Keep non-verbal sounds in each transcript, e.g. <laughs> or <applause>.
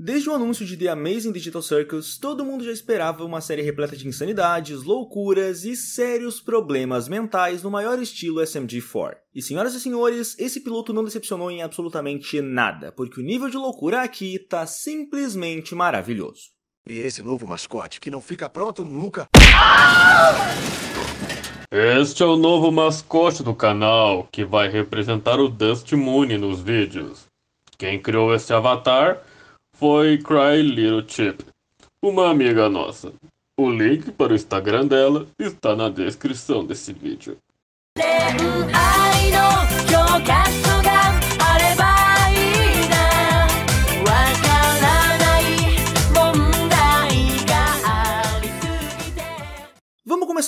Desde o anúncio de The Amazing Digital Circus, todo mundo já esperava uma série repleta de insanidades, loucuras e sérios problemas mentais no maior estilo SMG4. E senhoras e senhores, esse piloto não decepcionou em absolutamente nada, porque o nível de loucura aqui tá simplesmente maravilhoso. E esse novo mascote que não fica pronto nunca. Este é o novo mascote do canal, que vai representar o Dust Moon nos vídeos. Quem criou esse avatar foi Cry Little Chip, uma amiga nossa. O link para o Instagram dela está na descrição desse vídeo.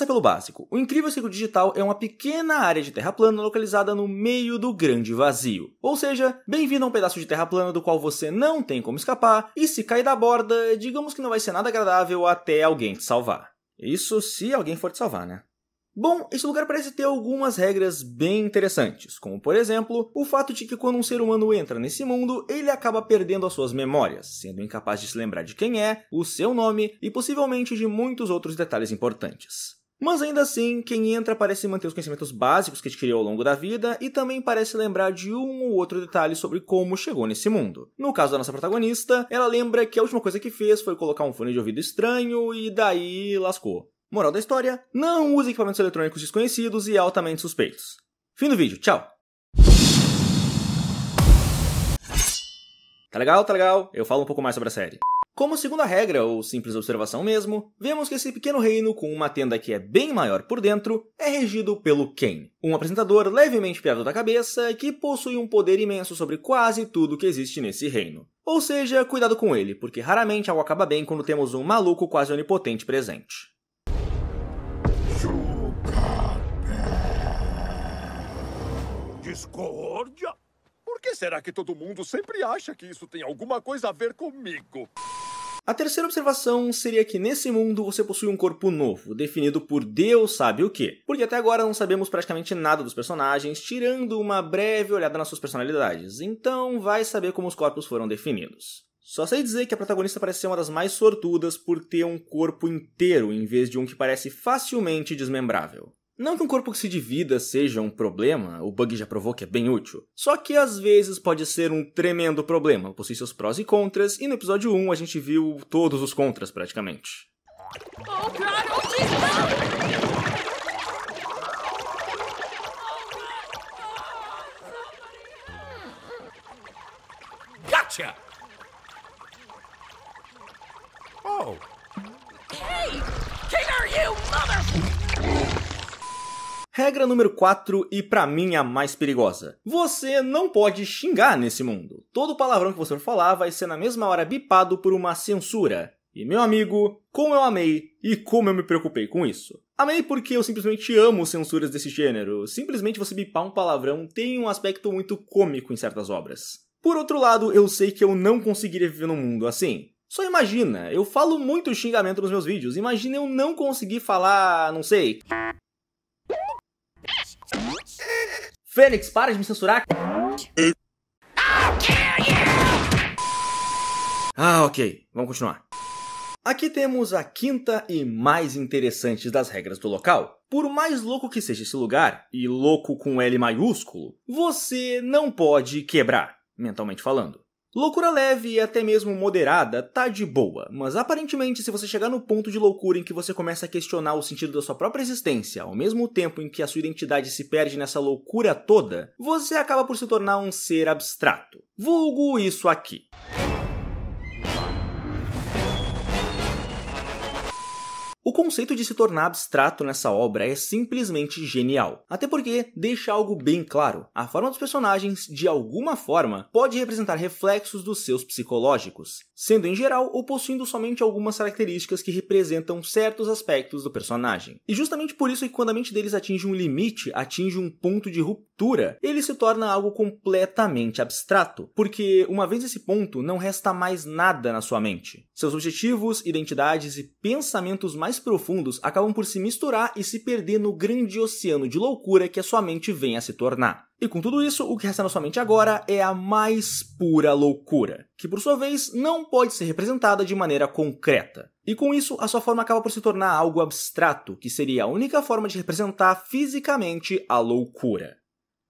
Começa pelo básico. O incrível ciclo digital é uma pequena área de terra plana localizada no meio do grande vazio. Ou seja, bem-vindo a um pedaço de terra plana do qual você não tem como escapar, e se cair da borda, digamos que não vai ser nada agradável até alguém te salvar. Isso se alguém for te salvar, né? Bom, esse lugar parece ter algumas regras bem interessantes, como por exemplo, o fato de que quando um ser humano entra nesse mundo, ele acaba perdendo as suas memórias, sendo incapaz de se lembrar de quem é, o seu nome e possivelmente de muitos outros detalhes importantes. Mas ainda assim, quem entra parece manter os conhecimentos básicos que adquiriu ao longo da vida e também parece lembrar de um ou outro detalhe sobre como chegou nesse mundo. No caso da nossa protagonista, ela lembra que a última coisa que fez foi colocar um fone de ouvido estranho e daí lascou. Moral da história: não use equipamentos eletrônicos desconhecidos e altamente suspeitos. Fim do vídeo, tchau! Tá legal? Tá legal? Eu falo um pouco mais sobre a série. Como segunda regra, ou simples observação mesmo, vemos que esse pequeno reino com uma tenda que é bem maior por dentro é regido pelo Kane, um apresentador levemente piado da cabeça que possui um poder imenso sobre quase tudo que existe nesse reino. Ou seja, cuidado com ele, porque raramente algo acaba bem quando temos um maluco quase onipotente presente. Discórdia? que será que todo mundo sempre acha que isso tem alguma coisa a ver comigo? A terceira observação seria que nesse mundo você possui um corpo novo, definido por Deus sabe o que. Porque até agora não sabemos praticamente nada dos personagens, tirando uma breve olhada nas suas personalidades. Então vai saber como os corpos foram definidos. Só sei dizer que a protagonista parece ser uma das mais sortudas por ter um corpo inteiro em vez de um que parece facilmente desmembrável. Não que um corpo que se divida seja um problema, o bug já provou que é bem útil. Só que às vezes pode ser um tremendo problema, possui seus prós e contras, e no episódio 1 a gente viu todos os contras praticamente. Oh, cara, oh, oh, oh gotcha! Oh! Hey! King are you, mother... Regra número 4 e para mim a mais perigosa. Você não pode xingar nesse mundo. Todo palavrão que você for falar vai ser na mesma hora bipado por uma censura. E meu amigo, como eu amei e como eu me preocupei com isso. Amei porque eu simplesmente amo censuras desse gênero. Simplesmente você bipar um palavrão tem um aspecto muito cômico em certas obras. Por outro lado, eu sei que eu não conseguiria viver num mundo assim. Só imagina, eu falo muito xingamento nos meus vídeos, imagina eu não conseguir falar, não sei. Fênix, para de me censurar. Ah, ok. Vamos continuar. Aqui temos a quinta e mais interessante das regras do local. Por mais louco que seja esse lugar, e louco com L maiúsculo, você não pode quebrar, mentalmente falando. Loucura leve e até mesmo moderada tá de boa, mas aparentemente, se você chegar no ponto de loucura em que você começa a questionar o sentido da sua própria existência, ao mesmo tempo em que a sua identidade se perde nessa loucura toda, você acaba por se tornar um ser abstrato. Vulgo isso aqui. O conceito de se tornar abstrato nessa obra é simplesmente genial, até porque deixa algo bem claro: a forma dos personagens, de alguma forma, pode representar reflexos dos seus psicológicos, sendo em geral ou possuindo somente algumas características que representam certos aspectos do personagem. E justamente por isso é que quando a mente deles atinge um limite, atinge um ponto de ruptura, ele se torna algo completamente abstrato, porque uma vez esse ponto, não resta mais nada na sua mente. Seus objetivos, identidades e pensamentos mais mais profundos acabam por se misturar e se perder no grande oceano de loucura que a sua mente vem a se tornar. E com tudo isso, o que resta na sua mente agora é a mais pura loucura, que por sua vez não pode ser representada de maneira concreta. E com isso, a sua forma acaba por se tornar algo abstrato, que seria a única forma de representar fisicamente a loucura.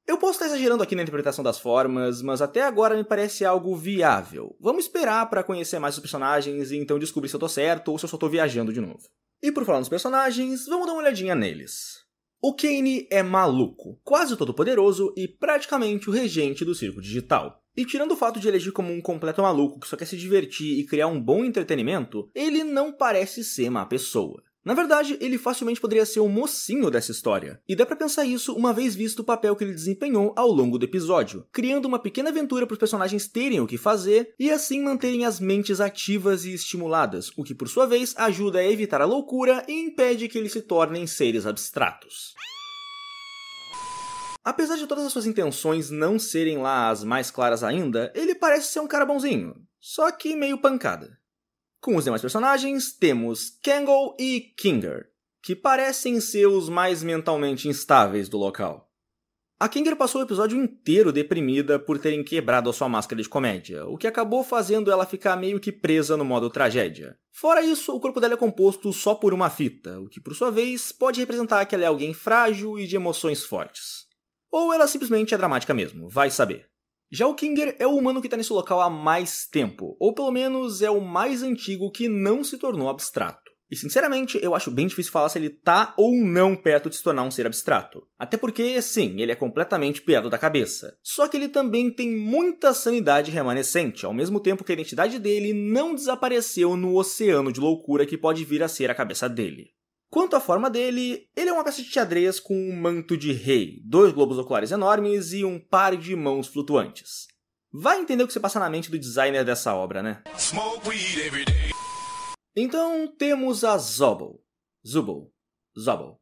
Eu posso estar exagerando aqui na interpretação das formas, mas até agora me parece algo viável. Vamos esperar para conhecer mais os personagens e então descobrir se eu tô certo ou se eu só tô viajando de novo. E por falar nos personagens, vamos dar uma olhadinha neles. O Kane é maluco, quase todo poderoso e praticamente o regente do circo digital. E tirando o fato de elegir como um completo maluco que só quer se divertir e criar um bom entretenimento, ele não parece ser má pessoa. Na verdade, ele facilmente poderia ser o mocinho dessa história. E dá para pensar isso uma vez visto o papel que ele desempenhou ao longo do episódio, criando uma pequena aventura para os personagens terem o que fazer e assim manterem as mentes ativas e estimuladas, o que por sua vez ajuda a evitar a loucura e impede que eles se tornem seres abstratos. Apesar de todas as suas intenções não serem lá as mais claras ainda, ele parece ser um cara bonzinho, só que meio pancada. Com os demais personagens, temos Kangol e Kinger, que parecem ser os mais mentalmente instáveis do local. A Kinger passou o episódio inteiro deprimida por terem quebrado a sua máscara de comédia, o que acabou fazendo ela ficar meio que presa no modo tragédia. Fora isso, o corpo dela é composto só por uma fita, o que por sua vez pode representar que ela é alguém frágil e de emoções fortes. Ou ela simplesmente é dramática mesmo, vai saber. Já o Kinger é o humano que está nesse local há mais tempo, ou pelo menos é o mais antigo que não se tornou abstrato. E sinceramente, eu acho bem difícil falar se ele tá ou não perto de se tornar um ser abstrato. Até porque, sim, ele é completamente piado da cabeça. Só que ele também tem muita sanidade remanescente, ao mesmo tempo que a identidade dele não desapareceu no oceano de loucura que pode vir a ser a cabeça dele. Quanto à forma dele, ele é uma peça de xadrez com um manto de rei, dois globos oculares enormes e um par de mãos flutuantes. Vai entender o que se passa na mente do designer dessa obra, né? Então temos a Zobble, Zubble, Zobble.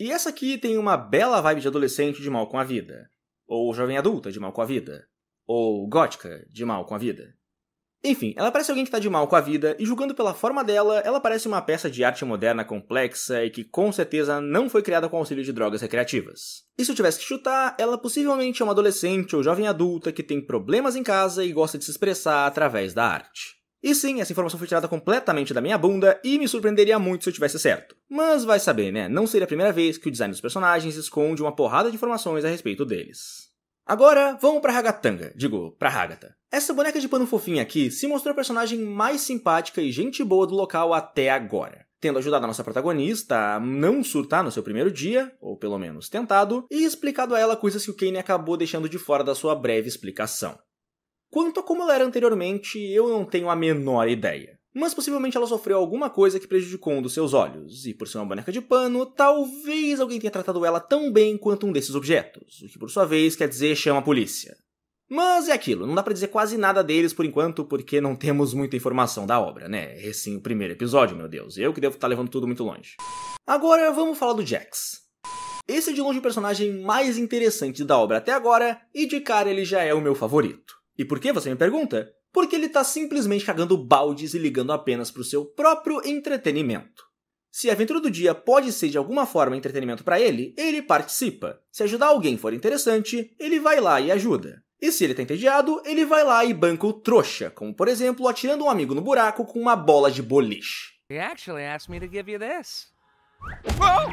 E essa aqui tem uma bela vibe de adolescente de mal com a vida, ou jovem adulta de mal com a vida, ou gótica de mal com a vida. Enfim, ela parece alguém que tá de mal com a vida, e julgando pela forma dela, ela parece uma peça de arte moderna complexa e que com certeza não foi criada com auxílio de drogas recreativas. E se eu tivesse que chutar, ela possivelmente é uma adolescente ou jovem adulta que tem problemas em casa e gosta de se expressar através da arte. E sim, essa informação foi tirada completamente da minha bunda e me surpreenderia muito se eu tivesse certo. Mas vai saber, né? Não seria a primeira vez que o design dos personagens esconde uma porrada de informações a respeito deles. Agora, vamos pra Ragatanga. Digo, pra Ragata. Essa boneca de pano fofinha aqui se mostrou a personagem mais simpática e gente boa do local até agora. Tendo ajudado a nossa protagonista a não surtar no seu primeiro dia, ou pelo menos tentado, e explicado a ela coisas que o Kane acabou deixando de fora da sua breve explicação. Quanto a como ela era anteriormente, eu não tenho a menor ideia mas possivelmente ela sofreu alguma coisa que prejudicou um dos seus olhos, e por ser uma boneca de pano, talvez alguém tenha tratado ela tão bem quanto um desses objetos, o que por sua vez quer dizer chama a polícia. Mas é aquilo, não dá para dizer quase nada deles por enquanto, porque não temos muita informação da obra, né? Recém o primeiro episódio, meu Deus, eu que devo estar tá levando tudo muito longe. Agora vamos falar do Jax. Esse é de longe o personagem mais interessante da obra até agora, e de cara ele já é o meu favorito. E por que você me pergunta? porque ele está simplesmente cagando baldes e ligando apenas para o seu próprio entretenimento. Se a aventura do dia pode ser de alguma forma entretenimento para ele, ele participa. Se ajudar alguém for interessante, ele vai lá e ajuda. E se ele tá entediado, ele vai lá e banca o trouxa, como por exemplo atirando um amigo no buraco com uma bola de boliche. Ele me to give you this. Oh!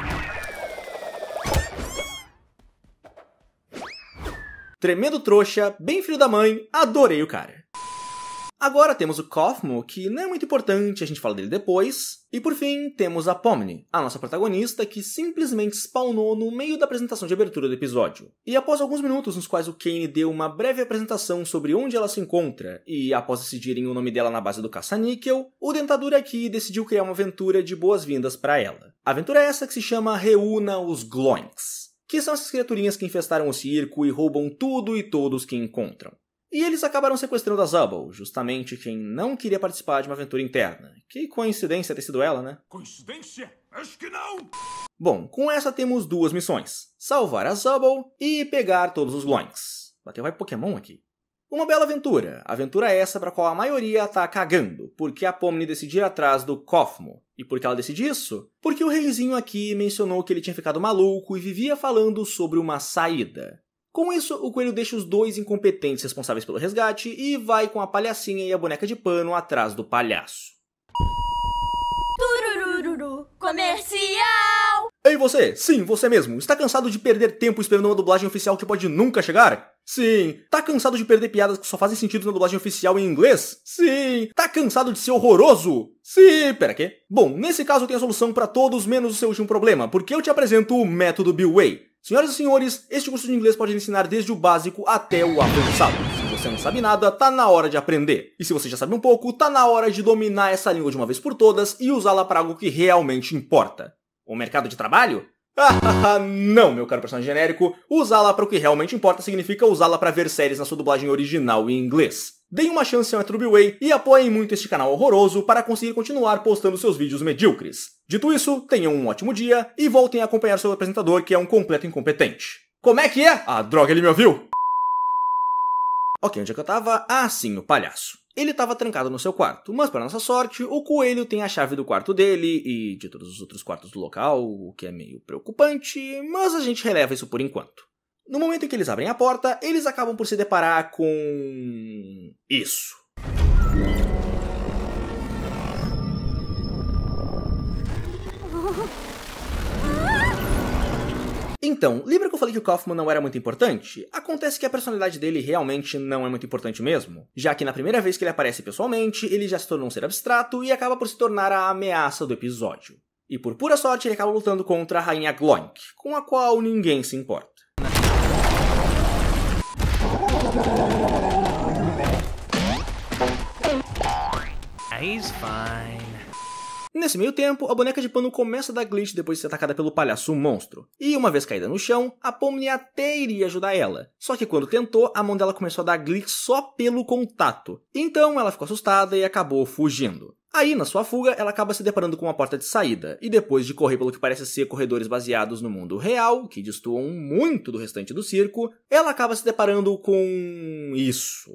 Tremendo trouxa, bem filho da mãe, adorei o cara. Agora temos o Cosmo, que não é muito importante, a gente fala dele depois. E por fim, temos a Pomni, a nossa protagonista, que simplesmente spawnou no meio da apresentação de abertura do episódio. E após alguns minutos nos quais o Kane deu uma breve apresentação sobre onde ela se encontra, e após decidirem o nome dela na base do caça-níquel, o Dentadura aqui decidiu criar uma aventura de boas-vindas para ela. A aventura é essa que se chama Reúna os Gloinks que são essas criaturinhas que infestaram o circo e roubam tudo e todos que encontram. E eles acabaram sequestrando a Zubble, justamente quem não queria participar de uma aventura interna. Que coincidência ter sido ela, né? Coincidência? Acho que não! Bom, com essa temos duas missões: salvar a Zubble e pegar todos os Loinks. Bateu vai Pokémon aqui. Uma bela aventura, aventura é essa para qual a maioria tá cagando, porque a Pomni decidiu atrás do Cosmo. E por que ela decide isso? Porque o reizinho aqui mencionou que ele tinha ficado maluco e vivia falando sobre uma saída. Com isso, o coelho deixa os dois incompetentes responsáveis pelo resgate e vai com a palhacinha e a boneca de pano atrás do palhaço. Turururu, comercial! Ei você, sim, você mesmo, está cansado de perder tempo esperando uma dublagem oficial que pode nunca chegar? Sim. Tá cansado de perder piadas que só fazem sentido na dublagem oficial em inglês? Sim. Tá cansado de ser horroroso? Sim. Pera quê? Bom, nesse caso tem a solução para todos menos o seu último problema, porque eu te apresento o método Bill Way. Senhoras e senhores, este curso de inglês pode ensinar desde o básico até o avançado. Se você não sabe nada, tá na hora de aprender. E se você já sabe um pouco, tá na hora de dominar essa língua de uma vez por todas e usá-la para algo que realmente importa. O mercado de trabalho? Ah, não, meu caro personagem genérico. Usá-la para o que realmente importa significa usá-la para ver séries na sua dublagem original em inglês. Deem uma chance ao Metro Way e apoiem muito este canal horroroso para conseguir continuar postando seus vídeos medíocres. Dito isso, tenham um ótimo dia e voltem a acompanhar seu apresentador que é um completo incompetente. Como é que é? Ah, droga, ele me ouviu! Ok, onde é que eu tava? Ah, sim, o palhaço. Ele estava trancado no seu quarto, mas para nossa sorte, o coelho tem a chave do quarto dele e de todos os outros quartos do local, o que é meio preocupante, mas a gente releva isso por enquanto. No momento em que eles abrem a porta, eles acabam por se deparar com. isso. <laughs> Então, lembra que eu falei que o Kaufman não era muito importante? Acontece que a personalidade dele realmente não é muito importante mesmo, já que na primeira vez que ele aparece pessoalmente, ele já se tornou um ser abstrato e acaba por se tornar a ameaça do episódio. E por pura sorte, ele acaba lutando contra a rainha Glonk, com a qual ninguém se importa. He's fine. Nesse meio tempo, a boneca de pano começa a dar glitch depois de ser atacada pelo palhaço monstro. E uma vez caída no chão, a Pomni até iria ajudar ela. Só que quando tentou, a mão dela começou a dar glitch só pelo contato. Então ela ficou assustada e acabou fugindo. Aí, na sua fuga, ela acaba se deparando com uma porta de saída, e depois de correr pelo que parece ser corredores baseados no mundo real, que destoam muito do restante do circo, ela acaba se deparando com. isso.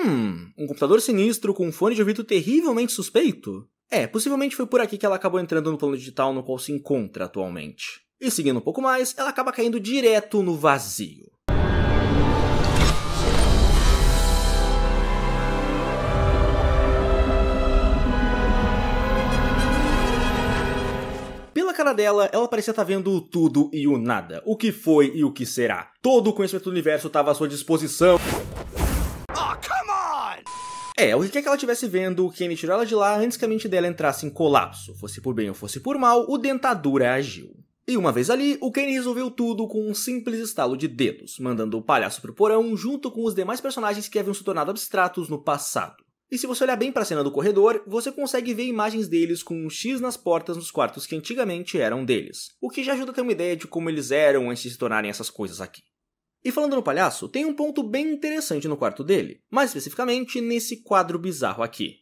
Hum, um computador sinistro com um fone de ouvido terrivelmente suspeito? É, possivelmente foi por aqui que ela acabou entrando no plano digital no qual se encontra atualmente. E seguindo um pouco mais, ela acaba caindo direto no vazio. Pela cara dela, ela parecia estar tá vendo o tudo e o nada, o que foi e o que será. Todo o conhecimento do universo estava à sua disposição. Oh, é, o que é que ela estivesse vendo, o Kenny tirou ela de lá antes que a mente dela entrasse em colapso, fosse por bem ou fosse por mal, o dentadura agiu. E uma vez ali, o Kenny resolveu tudo com um simples estalo de dedos, mandando o palhaço pro porão junto com os demais personagens que haviam se tornado abstratos no passado. E se você olhar bem para a cena do corredor, você consegue ver imagens deles com um X nas portas nos quartos que antigamente eram deles, o que já ajuda a ter uma ideia de como eles eram antes de se tornarem essas coisas aqui. E falando no palhaço, tem um ponto bem interessante no quarto dele, mais especificamente nesse quadro bizarro aqui.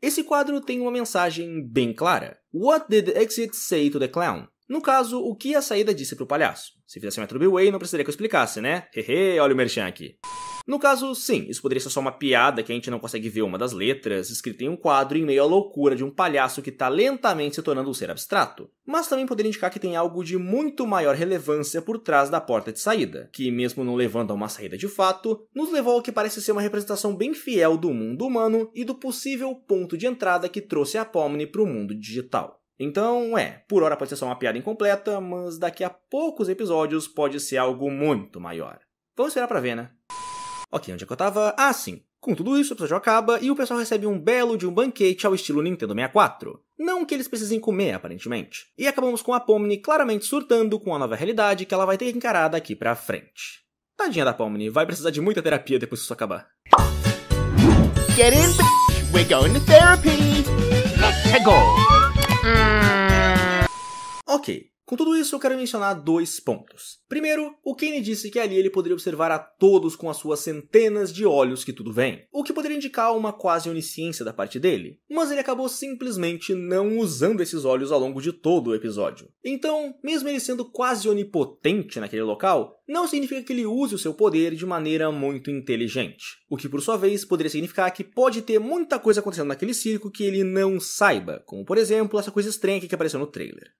Esse quadro tem uma mensagem bem clara. What did the exit say to the clown? No caso, o que a saída disse pro palhaço? Se fizesse Metro B-Way, não precisaria que eu explicasse, né? Hehe, olha o merchan aqui. No caso, sim, isso poderia ser só uma piada que a gente não consegue ver uma das letras, escrita em um quadro em meio à loucura de um palhaço que está lentamente se tornando um ser abstrato. Mas também poderia indicar que tem algo de muito maior relevância por trás da porta de saída, que, mesmo não levando a uma saída de fato, nos levou ao que parece ser uma representação bem fiel do mundo humano e do possível ponto de entrada que trouxe a Pomni para o mundo digital. Então, é, por hora pode ser só uma piada incompleta, mas daqui a poucos episódios pode ser algo muito maior. Vamos esperar pra ver, né? Ok, onde é que eu tava? Ah, sim. Com tudo isso, o episódio acaba e o pessoal recebe um belo de um banquete ao estilo Nintendo 64. Não que eles precisem comer, aparentemente. E acabamos com a Pomni claramente surtando com a nova realidade que ela vai ter que encarar daqui pra frente. Tadinha da Pomni, vai precisar de muita terapia depois que isso acabar. Get in, we're going to therapy. Let's go. Hum. Ok, com tudo isso, eu quero mencionar dois pontos. Primeiro, o Kane disse que ali ele poderia observar a todos com as suas centenas de olhos que tudo vem, o que poderia indicar uma quase onisciência da parte dele, mas ele acabou simplesmente não usando esses olhos ao longo de todo o episódio. Então, mesmo ele sendo quase onipotente naquele local, não significa que ele use o seu poder de maneira muito inteligente, o que por sua vez poderia significar que pode ter muita coisa acontecendo naquele circo que ele não saiba, como por exemplo essa coisa estranha que apareceu no trailer.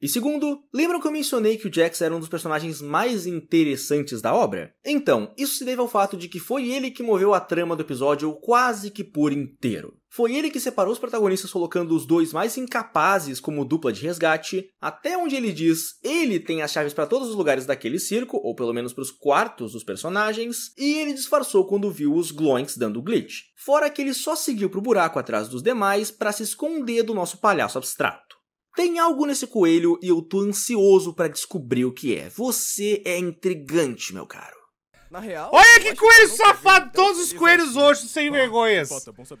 E segundo, lembram que eu mencionei que o Jax era um dos personagens mais interessantes da obra? Então, isso se deve ao fato de que foi ele que moveu a trama do episódio quase que por inteiro. Foi ele que separou os protagonistas colocando os dois mais incapazes como dupla de resgate, até onde ele diz ele tem as chaves para todos os lugares daquele circo, ou pelo menos para os quartos dos personagens, e ele disfarçou quando viu os Gloinks dando glitch. Fora que ele só seguiu pro buraco atrás dos demais para se esconder do nosso palhaço abstrato. Tem algo nesse coelho e eu tô ansioso para descobrir o que é. Você é intrigante, meu caro. Na real, Olha que coelho que safado! Todos os coelhos assim. roxos sem vergonhas. bom,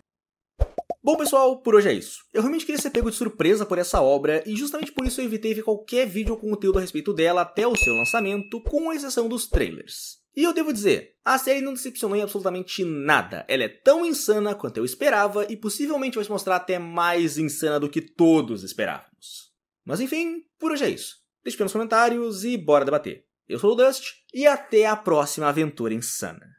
bom, pessoal, por hoje é isso. Eu realmente queria ser pego de surpresa por essa obra e justamente por isso eu evitei ver qualquer vídeo ou conteúdo a respeito dela até o seu lançamento, com exceção dos trailers. E eu devo dizer, a série não decepcionou em absolutamente nada. Ela é tão insana quanto eu esperava e possivelmente vai se mostrar até mais insana do que todos esperávamos. Mas enfim, por hoje é isso. Deixe nos comentários e bora debater. Eu sou o Dust e até a próxima aventura insana.